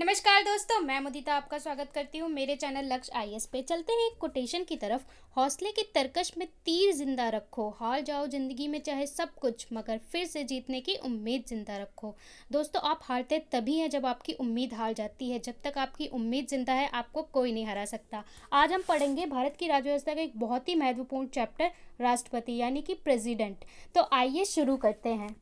नमस्कार दोस्तों मैं मुदिता आपका स्वागत करती हूँ मेरे चैनल लक्ष्य एस पे चलते हैं एक कोटेशन की तरफ हौसले की तरकश में तीर जिंदा रखो हार जाओ जिंदगी में चाहे सब कुछ मगर फिर से जीतने की उम्मीद जिंदा रखो दोस्तों आप हारते तभी हैं जब आपकी उम्मीद हार जाती है जब तक आपकी उम्मीद जिंदा है आपको कोई नहीं हरा सकता आज हम पढ़ेंगे भारत की राज्य व्यवस्था का एक बहुत ही महत्वपूर्ण चैप्टर राष्ट्रपति यानी कि प्रेजिडेंट तो आइए शुरू करते हैं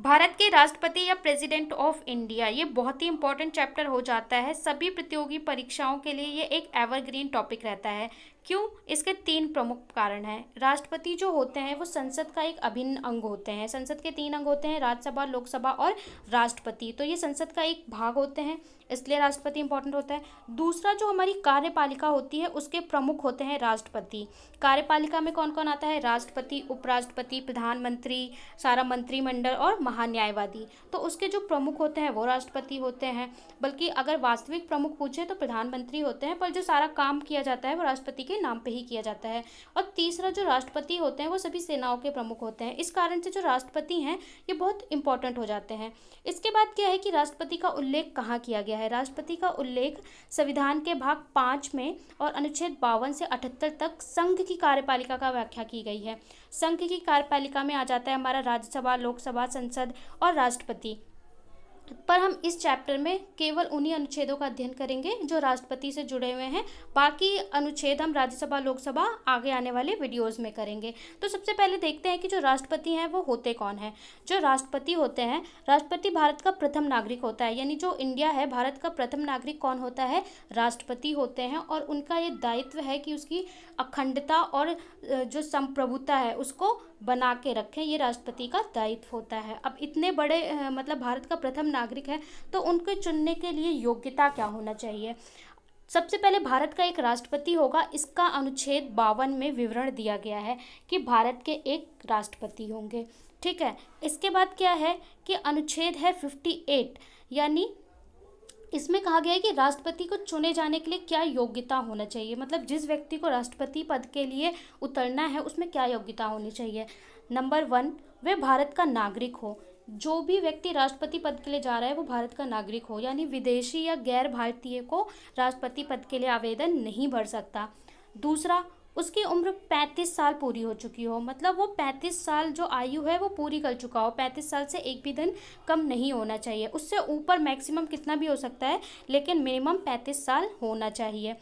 भारत के राष्ट्रपति या प्रेसिडेंट ऑफ इंडिया ये बहुत ही इंपॉर्टेंट चैप्टर हो जाता है सभी प्रतियोगी परीक्षाओं के लिए ये एक एवरग्रीन टॉपिक रहता है क्यों इसके तीन प्रमुख कारण हैं राष्ट्रपति जो होते हैं वो संसद का एक अभिन्न अंग होते हैं संसद के तीन अंग होते हैं राज्यसभा लोकसभा और राष्ट्रपति तो ये संसद का एक भाग होते हैं इसलिए राष्ट्रपति इंपॉर्टेंट होता है दूसरा जो हमारी कार्यपालिका होती है उसके प्रमुख होते हैं राष्ट्रपति कार्यपालिका में कौन कौन आता है राष्ट्रपति उपराष्ट्रपति प्रधानमंत्री सारा मंत्रिमंडल और महान्यायवादी तो उसके जो प्रमुख होते हैं वो राष्ट्रपति होते हैं बल्कि अगर वास्तविक प्रमुख पूछे तो प्रधानमंत्री होते हैं पर जो सारा काम किया जाता है वो राष्ट्रपति के नाम पे ही किया जाता है और तीसरा जो राष्ट्रपति होते हैं वो सभी सेनाओं के प्रमुख होते हैं इस कारण से जो राष्ट्रपति हैं ये बहुत इंपॉर्टेंट हो जाते हैं इसके बाद क्या है कि राष्ट्रपति का उल्लेख कहाँ किया गया है राष्ट्रपति का उल्लेख संविधान के भाग पाँच में और अनुच्छेद बावन से अठहत्तर तक संघ की कार्यपालिका का व्याख्या की गई है संघ की कार्यपालिका में आ जाता है हमारा राज्यसभा लोकसभा संसद और राष्ट्रपति पर हम इस चैप्टर में केवल उन्हीं अनुच्छेदों का अध्ययन करेंगे जो राष्ट्रपति से जुड़े हुए हैं बाकी अनुच्छेद हम राज्यसभा लोकसभा आगे आने वाले वीडियोज़ में करेंगे तो सबसे पहले देखते हैं कि जो राष्ट्रपति हैं वो होते कौन हैं जो राष्ट्रपति होते हैं राष्ट्रपति भारत का प्रथम नागरिक होता है यानी जो इंडिया है भारत का प्रथम नागरिक कौन होता है राष्ट्रपति होते हैं और उनका ये दायित्व है कि उसकी अखंडता और जो संप्रभुता है उसको बना के रखें ये राष्ट्रपति का दायित्व होता है अब इतने बड़े मतलब भारत का प्रथम नागरिक नागरिक है तो उनके चुनने के लिए योग्यता क्या होना चाहिए सबसे पहले भारत का एक राष्ट्रपति होगा इसका अनुच्छेद बावन में विवरण दिया गया है कि भारत के एक राष्ट्रपति होंगे ठीक है इसके बाद क्या है कि अनुच्छेद है फिफ्टी एट यानी इसमें कहा गया है कि राष्ट्रपति को चुने जाने के लिए क्या योग्यता होना चाहिए मतलब जिस व्यक्ति को राष्ट्रपति पद के लिए उतरना है उसमें क्या योग्यता होनी चाहिए नंबर वन वे भारत का नागरिक हो जो भी व्यक्ति राष्ट्रपति पद के लिए जा रहा है वो भारत का नागरिक हो यानी विदेशी या गैर भारतीय को राष्ट्रपति पद के लिए आवेदन नहीं भर सकता दूसरा उसकी उम्र 35 साल पूरी हो चुकी हो मतलब वो 35 साल जो आयु है वो पूरी कर चुका हो 35 साल से एक भी दिन कम नहीं होना चाहिए उससे ऊपर मैक्सिमम कितना भी हो सकता है लेकिन मिनिमम 35 साल होना चाहिए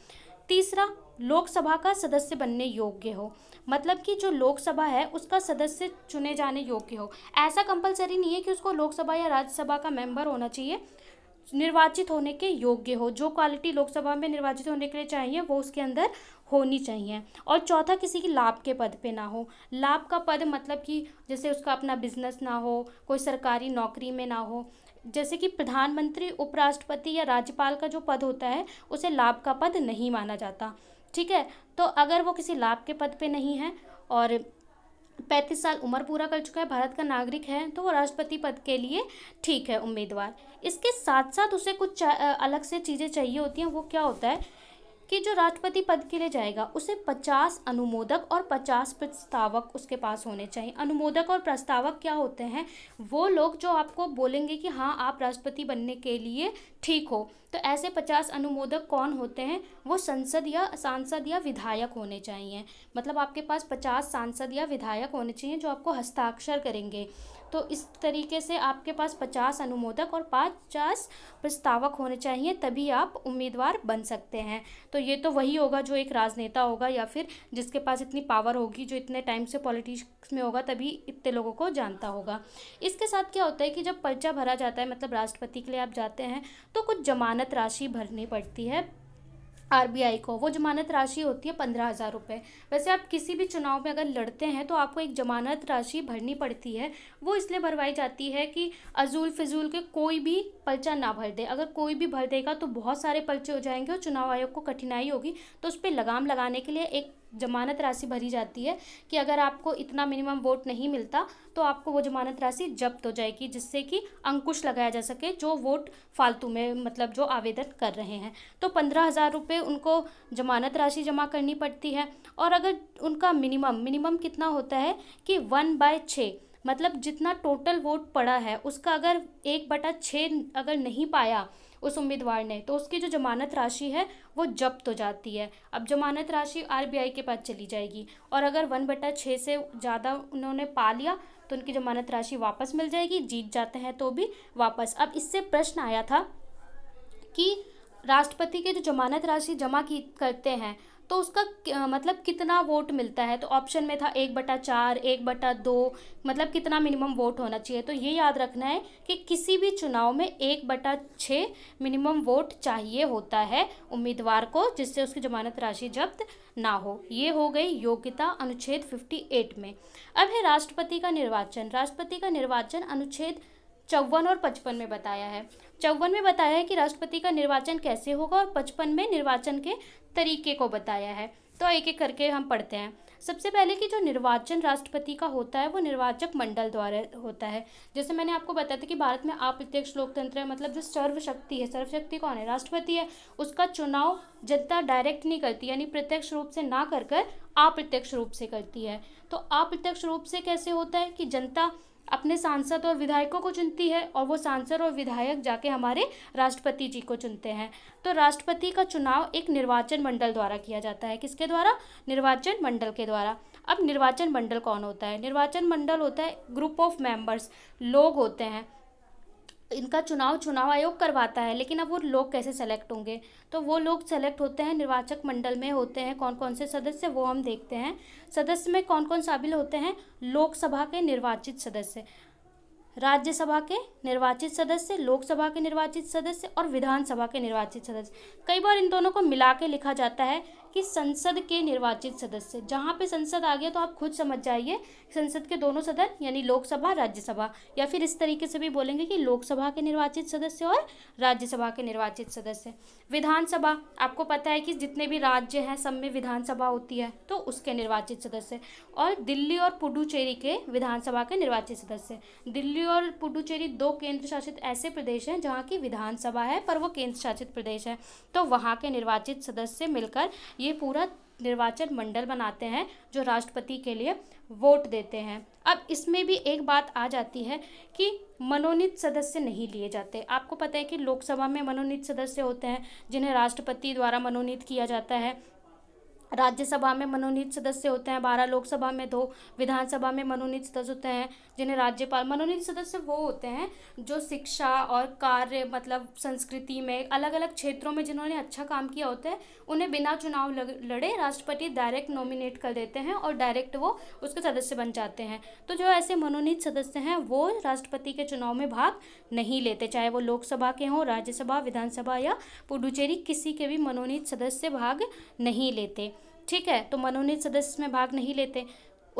तीसरा लोकसभा का सदस्य बनने योग्य हो मतलब कि जो लोकसभा है उसका सदस्य चुने जाने योग्य हो ऐसा कंपलसरी नहीं है कि उसको लोकसभा या राज्यसभा का मेंबर होना चाहिए निर्वाचित होने के योग्य हो जो क्वालिटी लोकसभा में निर्वाचित होने के लिए चाहिए वो उसके अंदर होनी चाहिए और चौथा किसी की लाभ के पद पे ना हो लाभ का पद मतलब कि जैसे उसका अपना बिजनेस ना हो कोई सरकारी नौकरी में ना हो जैसे कि प्रधानमंत्री उपराष्ट्रपति या राज्यपाल का जो पद होता है उसे लाभ का पद नहीं माना जाता ठीक है तो अगर वो किसी लाभ के पद पे नहीं है और पैंतीस साल उम्र पूरा कर चुका है भारत का नागरिक है तो वो राष्ट्रपति पद के लिए ठीक है उम्मीदवार इसके साथ साथ उसे कुछ अलग से चीज़ें चाहिए होती हैं वो क्या होता है कि जो राष्ट्रपति पद के लिए जाएगा उसे 50 अनुमोदक और 50 प्रस्तावक उसके पास होने चाहिए अनुमोदक और प्रस्तावक क्या होते हैं वो लोग जो आपको बोलेंगे कि हाँ आप राष्ट्रपति बनने के लिए ठीक हो तो ऐसे 50 अनुमोदक कौन होते हैं वो संसद या सांसद या विधायक होने चाहिए मतलब आपके पास पचास सांसद या विधायक होने चाहिए जो आपको हस्ताक्षर करेंगे तो इस तरीके से आपके पास पचास अनुमोदक और पचास प्रस्तावक होने चाहिए तभी आप उम्मीदवार बन सकते हैं तो ये तो वही होगा जो एक राजनेता होगा या फिर जिसके पास इतनी पावर होगी जो इतने टाइम से पॉलिटिक्स में होगा तभी इतने लोगों को जानता होगा इसके साथ क्या होता है कि जब पर्चा भरा जाता है मतलब राष्ट्रपति के लिए आप जाते हैं तो कुछ जमानत राशि भरनी पड़ती है आरबीआई को वो जमानत राशि होती है पंद्रह हज़ार रुपये वैसे आप किसी भी चुनाव में अगर लड़ते हैं तो आपको एक जमानत राशि भरनी पड़ती है वो इसलिए भरवाई जाती है कि अजूल फिजूल के कोई भी पर्चा ना भर दे अगर कोई भी भर देगा तो बहुत सारे पर्चे हो जाएंगे और चुनाव आयोग को कठिनाई होगी तो उस पर लगाम लगाने के लिए एक जमानत राशि भरी जाती है कि अगर आपको इतना मिनिमम वोट नहीं मिलता तो आपको वो जमानत राशि जब्त हो जाएगी जिससे कि अंकुश लगाया जा सके जो वोट फालतू में मतलब जो आवेदन कर रहे हैं तो पंद्रह हज़ार रुपये उनको जमानत राशि जमा करनी पड़ती है और अगर उनका मिनिमम मिनिमम कितना होता है कि वन बाय छः मतलब जितना टोटल वोट पड़ा है उसका अगर एक बटा छः अगर नहीं पाया उस उम्मीदवार ने तो उसकी जो जमानत राशि है वो जब्त हो जाती है अब जमानत राशि आरबीआई के पास चली जाएगी और अगर वन बटा छः से ज़्यादा उन्होंने पा लिया तो उनकी जमानत राशि वापस मिल जाएगी जीत जाते हैं तो भी वापस अब इससे प्रश्न आया था कि राष्ट्रपति के जो जमानत राशि जमा की करते हैं तो उसका मतलब कितना वोट मिलता है तो ऑप्शन में था एक बटा चार एक बटा दो मतलब कितना मिनिमम वोट होना चाहिए तो ये याद रखना है कि किसी भी चुनाव में एक बटा छः मिनिमम वोट चाहिए होता है उम्मीदवार को जिससे उसकी जमानत राशि जब्त ना हो ये हो गई योग्यता अनुच्छेद एट में अब है राष्ट्रपति का निर्वाचन राष्ट्रपति का निर्वाचन अनुच्छेद चौवन और पचपन में बताया है चौवन में बताया है कि राष्ट्रपति का निर्वाचन कैसे होगा और पचपन में निर्वाचन के तरीके को बताया है तो एक एक करके हम पढ़ते हैं सबसे पहले कि जो निर्वाचन राष्ट्रपति का होता है वो निर्वाचक मंडल द्वारा होता है जैसे मैंने आपको बताया था कि भारत में अप्रत्यक्ष लोकतंत्र है मतलब जो सर्वशक्ति है सर्वशक्ति कौन है राष्ट्रपति है उसका चुनाव जनता डायरेक्ट नहीं करती यानी प्रत्यक्ष रूप से ना कर कर अप्रत्यक्ष रूप से करती है तो अप्रत्यक्ष रूप से कैसे होता है कि जनता अपने सांसद और विधायकों को चुनती है और वो सांसद और विधायक जाके हमारे राष्ट्रपति जी को चुनते हैं तो राष्ट्रपति का चुनाव एक निर्वाचन मंडल द्वारा किया जाता है किसके द्वारा निर्वाचन मंडल के द्वारा अब निर्वाचन मंडल कौन होता है निर्वाचन मंडल होता है ग्रुप ऑफ मेंबर्स लोग होते हैं इनका चुनाव चुनाव आयोग करवाता है लेकिन अब वो लोग कैसे सेलेक्ट होंगे तो वो लोग सेलेक्ट होते हैं निर्वाचक मंडल में होते हैं कौन कौन से सदस्य वो हम देखते हैं सदस्य में कौन कौन शामिल होते हैं लोकसभा के निर्वाचित सदस्य राज्यसभा के निर्वाचित सदस्य लोकसभा के निर्वाचित सदस्य और विधानसभा के निर्वाचित सदस्य कई बार इन दोनों को मिला के लिखा जाता है कि संसद के निर्वाचित सदस्य जहाँ पे संसद आ गया तो आप खुद समझ जाइए संसद के दोनों सदन यानी लोकसभा राज्यसभा या फिर इस तरीके से भी बोलेंगे कि लोकसभा के निर्वाचित सदस्य और राज्यसभा के निर्वाचित सदस्य विधानसभा आपको पता है कि जितने भी राज्य हैं सब में विधानसभा होती है तो उसके निर्वाचित सदस्य और दिल्ली और पुडुचेरी के विधानसभा के निर्वाचित सदस्य दिल्ली और पुडुचेरी दो केंद्र शासित ऐसे प्रदेश हैं जहाँ की विधानसभा है पर वो केंद्र शासित प्रदेश है तो वहाँ के निर्वाचित सदस्य मिलकर ये पूरा निर्वाचन मंडल बनाते हैं जो राष्ट्रपति के लिए वोट देते हैं अब इसमें भी एक बात आ जाती है कि मनोनीत सदस्य नहीं लिए जाते आपको पता है कि लोकसभा में मनोनीत सदस्य होते हैं जिन्हें राष्ट्रपति द्वारा मनोनीत किया जाता है राज्यसभा में मनोनीत सदस्य होते हैं बारह लोकसभा में दो विधानसभा में मनोनीत सदस्य होते हैं जिन्हें राज्यपाल मनोनीत सदस्य वो होते हैं जो शिक्षा और कार्य मतलब संस्कृति में अलग अलग क्षेत्रों में जिन्होंने अच्छा काम किया होता है उन्हें बिना चुनाव लड़े राष्ट्रपति डायरेक्ट नॉमिनेट कर देते हैं और डायरेक्ट वो उसके सदस्य बन जाते हैं तो जो ऐसे मनोनीत सदस्य हैं वो राष्ट्रपति के चुनाव में भाग नहीं लेते चाहे वो लोकसभा के हों राज्यसभा विधानसभा या पुडुचेरी किसी के भी मनोनीत सदस्य भाग नहीं लेते ठीक है तो मनोनीत सदस्य इसमें भाग नहीं लेते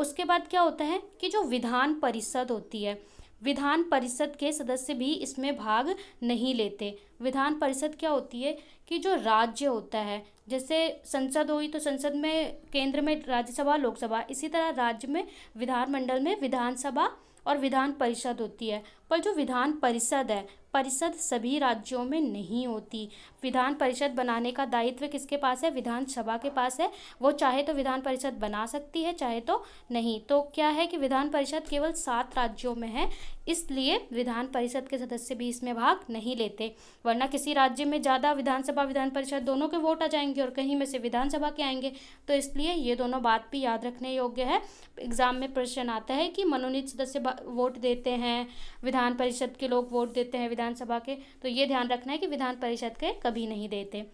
उसके बाद क्या होता है कि जो विधान परिषद होती है विधान परिषद के सदस्य भी इसमें भाग नहीं लेते विधान परिषद क्या होती है कि जो राज्य होता है जैसे संसद हुई तो संसद में केंद्र में राज्यसभा लोकसभा इसी तरह राज्य में विधानमंडल में विधानसभा और विधान परिषद होती है पर जो विधान परिषद है परिषद सभी राज्यों में नहीं होती विधान परिषद बनाने का दायित्व किसके पास है विधानसभा के पास है वो चाहे तो विधान परिषद बना सकती है चाहे तो नहीं तो क्या है कि विधान परिषद केवल सात राज्यों में है इसलिए विधान परिषद के सदस्य भी इसमें भाग नहीं लेते वरना किसी राज्य में ज़्यादा विधानसभा विधान परिषद दोनों के वोट आ जाएंगे और कहीं में से विधानसभा के आएंगे तो इसलिए ये दोनों बात भी याद रखने योग्य है एग्ज़ाम में प्रश्न आता है कि मनोनीत सदस्य वोट देते हैं विधान विधान परिषद के लोग वोट देते हैं विधानसभा के तो ये ध्यान रखना है कि विधान परिषद के कभी नहीं देते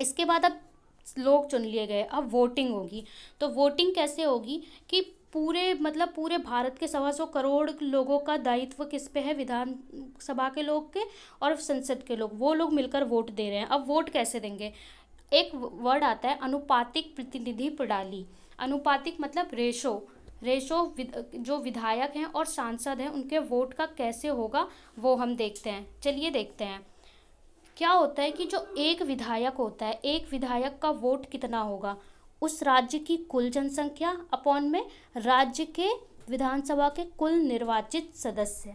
इसके बाद अब लोग चुन लिए गए अब वोटिंग होगी तो वोटिंग कैसे होगी कि पूरे मतलब पूरे भारत के सवा सौ करोड़ लोगों का दायित्व किस पे है विधानसभा के लोग के और संसद के लोग वो लोग मिलकर वोट दे रहे हैं अब वोट कैसे देंगे एक वर्ड आता है अनुपातिक प्रतिनिधि प्रणाली अनुपातिक मतलब रेशो रेशो विद, जो विधायक हैं और सांसद हैं उनके वोट का कैसे होगा वो हम देखते हैं चलिए देखते हैं क्या होता है कि जो एक विधायक होता है एक विधायक का वोट कितना होगा उस राज्य की कुल जनसंख्या अपॉन में राज्य के विधानसभा के कुल निर्वाचित सदस्य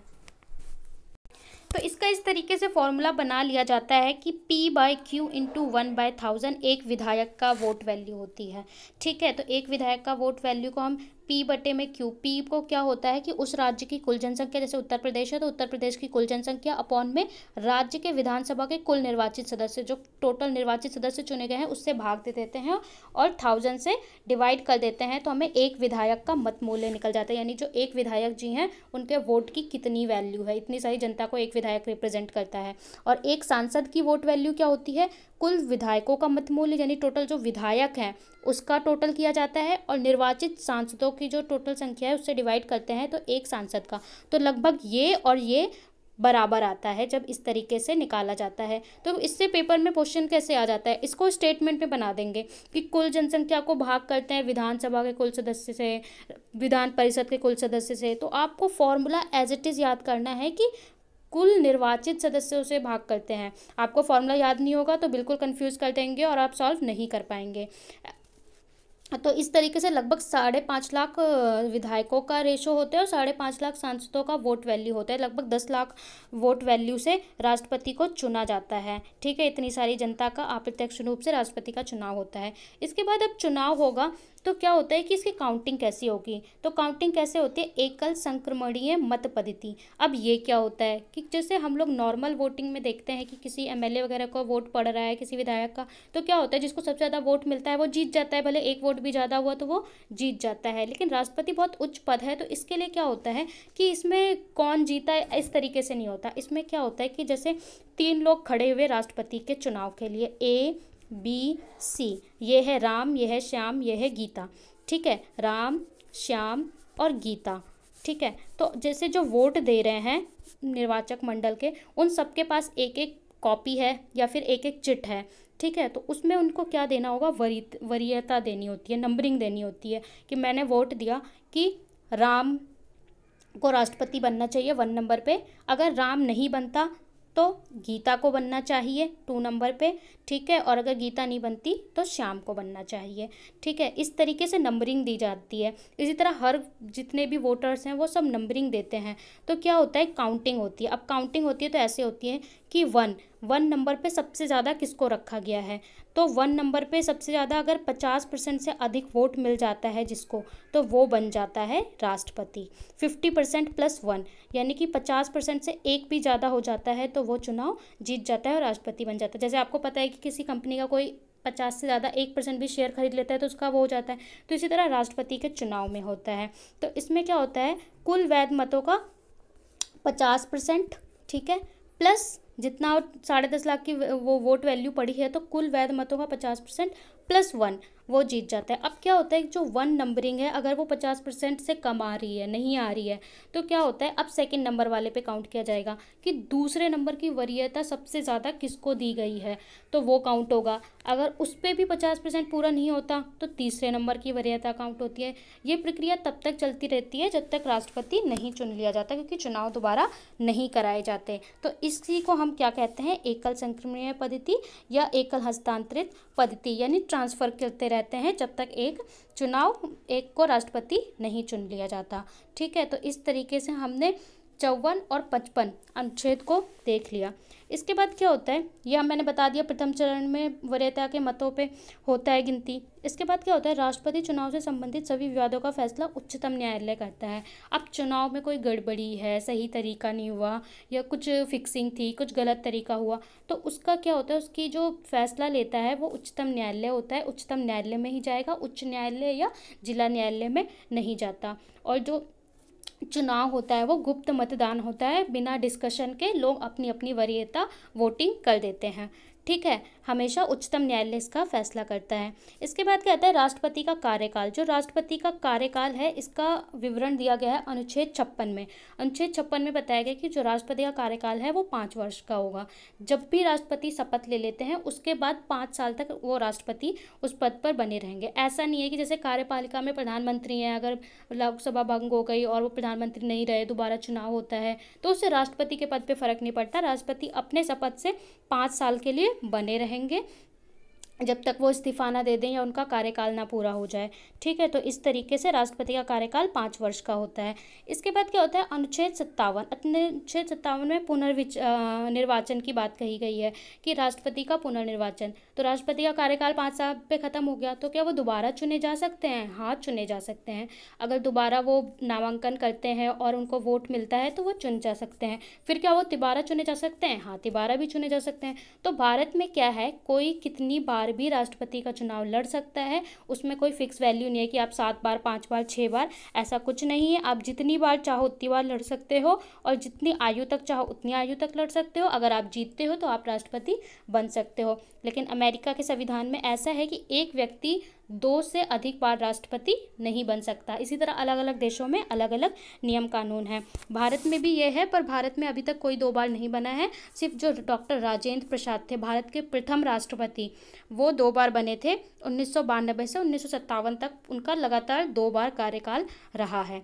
तो इसका इस तरीके से फॉर्मूला बना लिया जाता है कि P by Q into one by thousand एक विधायक का वोट वैल्यू होती है ठीक है तो एक विधायक का वोट वैल्यू को हम पी बटे में क्यू पी को क्या होता है कि उस राज्य की कुल जनसंख्या जैसे उत्तर प्रदेश है तो उत्तर प्रदेश की कुल जनसंख्या अपॉन में राज्य के विधानसभा के कुल निर्वाचित सदस्य जो टोटल निर्वाचित सदस्य चुने गए हैं उससे भाग दे देते हैं और थाउजेंड से डिवाइड कर देते हैं तो हमें एक विधायक का मत मूल्य निकल जाता है यानी जो एक विधायक जी हैं उनके वोट की कितनी वैल्यू है इतनी सारी जनता को एक विधायक रिप्रेजेंट करता है और एक सांसद की वोट वैल्यू क्या होती है कुल विधायकों का मत मूल्य यानी टोटल जो विधायक हैं उसका टोटल किया जाता है और निर्वाचित सांसदों की जो टोटल संख्या है उससे डिवाइड करते हैं तो एक सांसद का तो लगभग ये और ये बराबर आता है जब इस तरीके से निकाला जाता है तो इससे पेपर में क्वेश्चन कैसे आ जाता है इसको स्टेटमेंट में बना देंगे कि कुल जनसंख्या को भाग करते हैं विधानसभा के कुल सदस्य से विधान परिषद के कुल सदस्य से तो आपको फॉर्मूला एज इट इज़ याद करना है कि कुल निर्वाचित सदस्यों से भाग करते हैं आपको फॉर्मूला याद नहीं होगा तो बिल्कुल कन्फ्यूज़ कर देंगे और आप सॉल्व नहीं कर पाएंगे तो इस तरीके से लगभग साढ़े पाँच लाख विधायकों का रेशो होता है और साढ़े पाँच लाख सांसदों का वोट वैल्यू होता है लगभग दस लाख वोट वैल्यू से राष्ट्रपति को चुना जाता है ठीक है इतनी सारी जनता का अप्रत्यक्ष रूप से राष्ट्रपति का चुनाव होता है इसके बाद अब चुनाव होगा तो क्या होता है कि इसकी काउंटिंग कैसी होगी तो काउंटिंग कैसे होती है एकल संक्रमणीय मत पद्धति अब ये क्या होता है कि जैसे हम लोग नॉर्मल वोटिंग में देखते हैं कि किसी एम वगैरह का वोट पड़ रहा है किसी विधायक का तो क्या होता है जिसको सबसे ज़्यादा वोट मिलता है वो जीत जाता है भले एक वोट भी ज़्यादा हुआ तो वो जीत जाता है लेकिन राष्ट्रपति बहुत उच्च पद है तो इसके लिए क्या होता है कि इसमें कौन जीता है इस तरीके से नहीं होता इसमें क्या होता है कि जैसे तीन लोग खड़े हुए राष्ट्रपति के चुनाव के लिए ए बी सी ये है राम यह है श्याम यह है गीता ठीक है राम श्याम और गीता ठीक है तो जैसे जो वोट दे रहे हैं निर्वाचक मंडल के उन सबके पास एक एक कॉपी है या फिर एक एक चिट है ठीक है तो उसमें उनको क्या देना होगा वरी वरीयता देनी होती है नंबरिंग देनी होती है कि मैंने वोट दिया कि राम को राष्ट्रपति बनना चाहिए वन नंबर पे अगर राम नहीं बनता तो गीता को बनना चाहिए टू नंबर पे ठीक है और अगर गीता नहीं बनती तो श्याम को बनना चाहिए ठीक है इस तरीके से नंबरिंग दी जाती है इसी तरह हर जितने भी वोटर्स हैं वो सब नंबरिंग देते हैं तो क्या होता है काउंटिंग होती है अब काउंटिंग होती है तो ऐसे होती है कि वन वन नंबर पे सबसे ज़्यादा किसको रखा गया है तो वन नंबर पे सबसे ज़्यादा अगर पचास परसेंट से अधिक वोट मिल जाता है जिसको तो वो बन जाता है राष्ट्रपति फिफ्टी परसेंट प्लस वन यानी कि पचास परसेंट से एक भी ज़्यादा हो जाता है तो वो चुनाव जीत जाता है और राष्ट्रपति बन जाता है जैसे आपको पता है कि किसी कंपनी का कोई पचास से ज़्यादा एक परसेंट भी शेयर खरीद लेता है तो उसका वो हो जाता है तो इसी तरह राष्ट्रपति के चुनाव में होता है तो इसमें क्या होता है कुल वैध मतों का पचास परसेंट ठीक है प्लस जितना और साढ़े दस लाख की वो वोट वैल्यू पड़ी है तो कुल वैध मतों का पचास परसेंट प्लस वन वो जीत जाता है अब क्या होता है जो वन नंबरिंग है अगर वो पचास परसेंट से कम आ रही है नहीं आ रही है तो क्या होता है अब सेकंड नंबर वाले पे काउंट किया जाएगा कि दूसरे नंबर की वरीयता सबसे ज़्यादा किसको दी गई है तो वो काउंट होगा अगर उस पर भी पचास परसेंट पूरा नहीं होता तो तीसरे नंबर की वरीयता काउंट होती है ये प्रक्रिया तब तक चलती रहती है जब तक राष्ट्रपति नहीं चुन लिया जाता क्योंकि चुनाव दोबारा नहीं कराए जाते तो इसी को हम क्या कहते हैं एकल संक्रमणीय पद्धति या एकल हस्तांतरित पद्धति यानी ट्रांसफ़र करते रहते हैं जब तक एक चुनाव एक को राष्ट्रपति नहीं चुन लिया जाता ठीक है तो इस तरीके से हमने चौवन और पचपन अनुच्छेद को देख लिया इसके बाद क्या होता है यह मैंने बता दिया प्रथम चरण में वरीयता के मतों पे होता है गिनती इसके बाद क्या होता है राष्ट्रपति चुनाव से संबंधित सभी विवादों का फैसला उच्चतम न्यायालय करता है अब चुनाव में कोई गड़बड़ी है सही तरीका नहीं हुआ या कुछ फिक्सिंग थी कुछ गलत तरीका हुआ तो उसका क्या होता है उसकी जो फैसला लेता है वो उच्चतम न्यायालय होता है उच्चतम न्यायालय में ही जाएगा उच्च न्यायालय या जिला न्यायालय में नहीं जाता और जो चुनाव होता है वो गुप्त मतदान होता है बिना डिस्कशन के लोग अपनी अपनी वरीयता वोटिंग कर देते हैं ठीक है हमेशा उच्चतम न्यायालय इसका फैसला करता है इसके बाद क्या आता है राष्ट्रपति का कार्यकाल जो राष्ट्रपति का कार्यकाल है इसका विवरण दिया गया है अनुच्छेद छप्पन में अनुच्छेद छप्पन में बताया गया कि जो राष्ट्रपति का कार्यकाल है वो पाँच वर्ष का होगा जब भी राष्ट्रपति शपथ ले लेते हैं उसके बाद पाँच साल तक वो राष्ट्रपति उस पद पर बने रहेंगे ऐसा नहीं है कि जैसे कार्यपालिका में प्रधानमंत्री हैं अगर लोकसभा भंग हो गई और वो प्रधानमंत्री नहीं रहे दोबारा चुनाव होता है तो उससे राष्ट्रपति के पद पर फर्क नहीं पड़ता राष्ट्रपति अपने शपथ से पाँच साल के लिए बने रहेंगे रहेंगे जब तक वो इस्तीफा ना दे दें या उनका कार्यकाल ना पूरा हो जाए ठीक है तो इस तरीके से राष्ट्रपति का कार्यकाल पाँच वर्ष का होता है इसके बाद क्या होता है अनुच्छेद सत्तावन अनुच्छेद सत्तावन में पुनर्विच निर्वाचन की बात कही गई है कि राष्ट्रपति का पुनर्निर्वाचन तो राष्ट्रपति का कार्यकाल पाँच साल पर ख़त्म हो गया तो क्या वो दोबारा चुने जा सकते हैं हाँ चुने जा सकते हैं अगर दोबारा वो नामांकन करते हैं और उनको वोट मिलता है तो वो चुन जा सकते हैं फिर क्या वो तिबारा चुने जा सकते हैं हाँ तिबारा भी चुने जा सकते हैं तो भारत में क्या है कोई कितनी बार बार भी राष्ट्रपति का चुनाव लड़ सकता है उसमें कोई फिक्स वैल्यू नहीं है कि आप सात बार पाँच बार छः बार ऐसा कुछ नहीं है आप जितनी बार चाहो उतनी बार लड़ सकते हो और जितनी आयु तक चाहो उतनी आयु तक लड़ सकते हो अगर आप जीतते हो तो आप राष्ट्रपति बन सकते हो लेकिन अमेरिका के संविधान में ऐसा है कि एक व्यक्ति दो से अधिक बार राष्ट्रपति नहीं बन सकता इसी तरह अलग अलग देशों में अलग अलग नियम कानून हैं भारत में भी ये है पर भारत में अभी तक कोई दो बार नहीं बना है सिर्फ जो डॉक्टर राजेंद्र प्रसाद थे भारत के प्रथम राष्ट्रपति वो दो बार बने थे उन्नीस से उन्नीस तक उनका लगातार दो बार कार्यकाल रहा है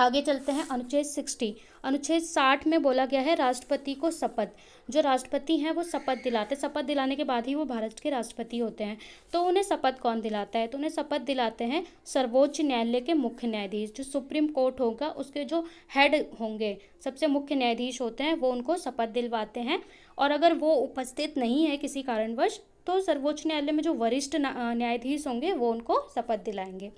आगे चलते हैं अनुच्छेद सिक्सटी अनुच्छेद साठ में बोला गया है राष्ट्रपति को शपथ जो राष्ट्रपति हैं वो शपथ दिलाते शपथ दिलाने के बाद ही वो भारत के राष्ट्रपति होते हैं तो उन्हें शपथ कौन दिलाता है तो उन्हें शपथ दिलाते हैं सर्वोच्च न्यायालय के मुख्य न्यायाधीश जो सुप्रीम कोर्ट होगा उसके जो हेड होंगे सबसे मुख्य न्यायाधीश होते हैं वो उनको शपथ दिलवाते हैं और अगर वो उपस्थित नहीं है किसी कारणवश तो सर्वोच्च न्यायालय में जो वरिष्ठ न्यायाधीश होंगे वो उनको शपथ दिलाएंगे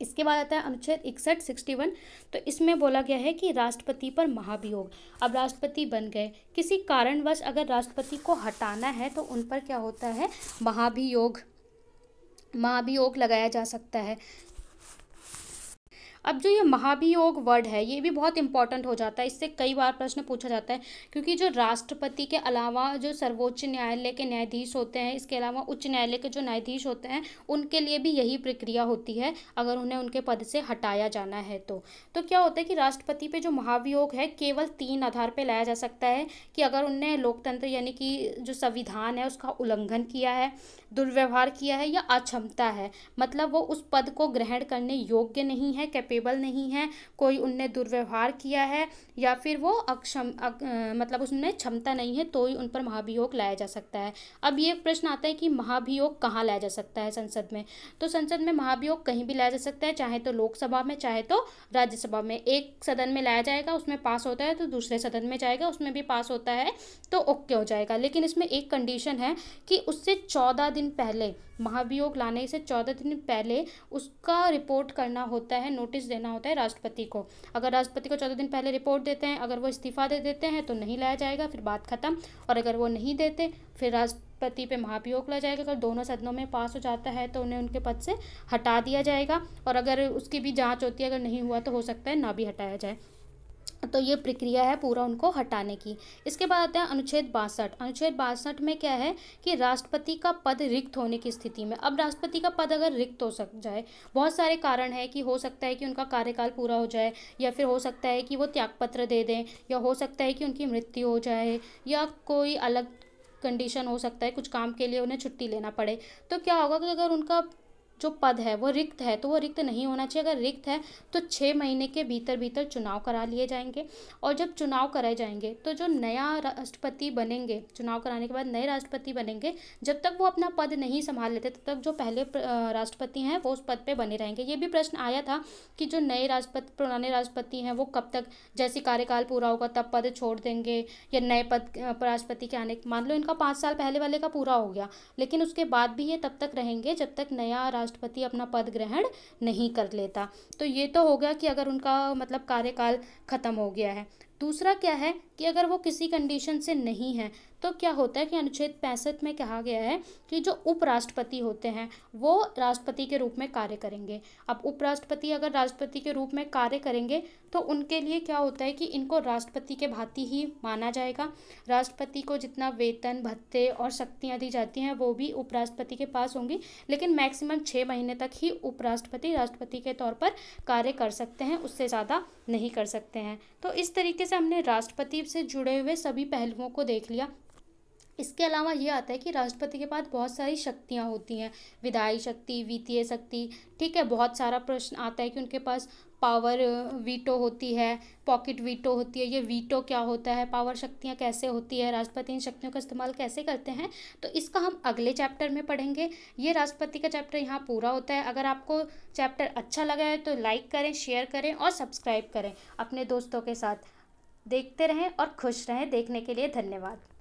इसके बाद आता है अनुच्छेद इकसठ सिक्सटी वन तो इसमें बोला गया है कि राष्ट्रपति पर महाभियोग अब राष्ट्रपति बन गए किसी कारणवश अगर राष्ट्रपति को हटाना है तो उन पर क्या होता है महाभियोग महाभियोग लगाया जा सकता है अब जो ये महाभियोग वर्ड है ये भी बहुत इंपॉर्टेंट हो जाता है इससे कई बार प्रश्न पूछा जाता है क्योंकि जो राष्ट्रपति के अलावा जो सर्वोच्च न्यायालय के न्यायाधीश होते हैं इसके अलावा उच्च न्यायालय के जो न्यायाधीश होते हैं उनके लिए भी यही प्रक्रिया होती है अगर उन्हें उनके पद से हटाया जाना है तो, तो क्या होता है कि राष्ट्रपति पर जो महाभियोग है केवल तीन आधार पर लाया जा सकता है कि अगर उनने लोकतंत्र यानी कि जो संविधान है उसका उल्लंघन किया है दुर्व्यवहार किया है या अक्षमता है मतलब वो उस पद को ग्रहण करने योग्य नहीं है कैपे कैपेबल नहीं है कोई उनने दुर्व्यवहार किया है या फिर वो अक्षम अक, मतलब उसमें क्षमता नहीं है तो ही उन पर महाभियोग लाया जा सकता है अब ये प्रश्न आता है कि महाभियोग कहाँ लाया जा सकता है संसद में तो संसद में महाभियोग कहीं भी लाया जा सकता है चाहे तो लोकसभा में चाहे तो राज्यसभा में एक सदन में लाया जाएगा उसमें पास होता है तो दूसरे सदन में जाएगा उसमें भी पास होता है तो ओके हो जाएगा लेकिन इसमें एक कंडीशन है कि उससे चौदह दिन पहले महाभियोग लाने से चौदह दिन पहले उसका रिपोर्ट करना होता है नोटिस नोटिस देना होता है राष्ट्रपति को अगर राष्ट्रपति को चौदह दिन पहले रिपोर्ट देते हैं अगर वो इस्तीफा दे देते हैं तो नहीं लाया जाएगा फिर बात खत्म और अगर वो नहीं देते फिर राष्ट्रपति पे महाभियोग लाया जाएगा अगर दोनों सदनों में पास हो जाता है तो उन्हें उनके पद से हटा दिया जाएगा और अगर उसकी भी जाँच होती है अगर नहीं हुआ तो हो सकता है ना भी हटाया जाए तो ये प्रक्रिया है पूरा उनको हटाने की इसके बाद आता है अनुच्छेद बासठ अनुच्छेद बासठ में क्या है कि राष्ट्रपति का पद रिक्त होने की स्थिति में अब राष्ट्रपति का पद अगर रिक्त हो सक जाए बहुत सारे कारण है कि हो सकता है कि उनका कार्यकाल पूरा हो जाए या फिर हो सकता है कि वो त्यागपत्र दे दें या हो सकता है कि उनकी मृत्यु हो जाए या कोई अलग कंडीशन हो सकता है कुछ काम के लिए उन्हें छुट्टी लेना पड़े तो क्या होगा कि अगर उनका जो पद है वो रिक्त है तो वो रिक्त नहीं होना चाहिए अगर रिक्त है तो छः महीने के भीतर भीतर चुनाव करा लिए जाएंगे और जब चुनाव कराए जाएंगे तो जो नया राष्ट्रपति बनेंगे चुनाव कराने के बाद नए राष्ट्रपति बनेंगे जब तक वो अपना पद नहीं संभाल लेते तब तक जो पहले राष्ट्रपति हैं वो उस पद पर बने रहेंगे ये भी प्रश्न आया था कि जो नए राष्ट्रपति पुराने राष्ट्रपति हैं वो कब तक जैसे कार्यकाल पूरा होगा तब पद छोड़ देंगे या नए पद राष्ट्रपति के आने मान लो इनका पाँच साल पहले वाले का पूरा हो गया लेकिन उसके बाद भी ये तब तक रहेंगे जब तक नया राष्ट्रपति अपना पद ग्रहण नहीं कर लेता तो ये तो हो गया कि अगर उनका मतलब कार्यकाल ख़त्म हो गया है दूसरा क्या है कि अगर वो किसी कंडीशन से नहीं है तो क्या होता है कि अनुच्छेद पैंसठ में कहा गया है कि जो उपराष्ट्रपति होते हैं वो राष्ट्रपति के रूप में कार्य करेंगे अब उपराष्ट्रपति अगर राष्ट्रपति के रूप में कार्य करेंगे तो उनके लिए क्या होता है कि इनको राष्ट्रपति के भांति ही माना जाएगा राष्ट्रपति को जितना वेतन भत्ते और शक्तियाँ दी जाती हैं वो भी उपराष्ट्रपति के पास होंगी लेकिन मैक्सिमम छः महीने तक ही उपराष्ट्रपति राष्ट्रपति के तौर पर कार्य कर सकते हैं उससे ज़्यादा नहीं कर सकते हैं तो इस तरीके से हमने राष्ट्रपति से जुड़े हुए सभी पहलुओं को देख लिया इसके अलावा ये आता है कि राष्ट्रपति के पास बहुत सारी शक्तियाँ होती हैं विधायी शक्ति वित्तीय शक्ति ठीक है बहुत सारा प्रश्न आता है कि उनके पास पावर वीटो होती है पॉकेट वीटो होती है ये वीटो क्या होता है पावर शक्तियाँ कैसे होती है राष्ट्रपति इन शक्तियों का इस्तेमाल कैसे करते हैं तो इसका हम अगले चैप्टर में पढ़ेंगे ये राष्ट्रपति का चैप्टर यहाँ पूरा होता है अगर आपको चैप्टर अच्छा लगा है तो लाइक करें शेयर करें और सब्सक्राइब करें अपने दोस्तों के साथ देखते रहें और खुश रहें देखने के लिए धन्यवाद